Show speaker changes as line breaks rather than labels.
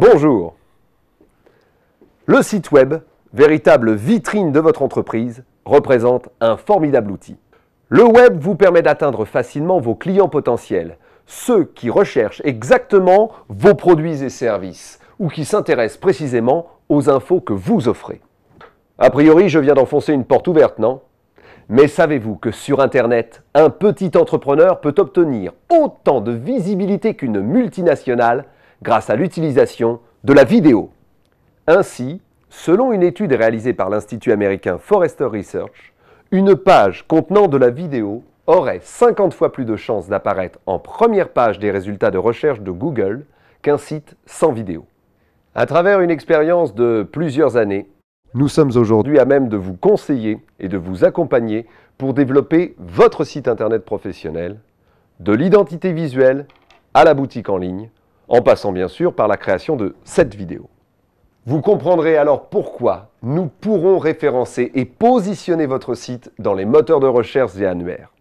Bonjour. Le site web, véritable vitrine de votre entreprise, représente un formidable outil. Le web vous permet d'atteindre facilement vos clients potentiels, ceux qui recherchent exactement vos produits et services ou qui s'intéressent précisément aux infos que vous offrez. A priori, je viens d'enfoncer une porte ouverte, non Mais savez-vous que sur Internet, un petit entrepreneur peut obtenir autant de visibilité qu'une multinationale grâce à l'utilisation de la vidéo. Ainsi, selon une étude réalisée par l'Institut américain Forrester Research, une page contenant de la vidéo aurait 50 fois plus de chances d'apparaître en première page des résultats de recherche de Google qu'un site sans vidéo. À travers une expérience de plusieurs années, nous sommes aujourd'hui à même de vous conseiller et de vous accompagner pour développer votre site internet professionnel, de l'identité visuelle à la boutique en ligne, en passant bien sûr par la création de cette vidéo. Vous comprendrez alors pourquoi nous pourrons référencer et positionner votre site dans les moteurs de recherche et annuaires.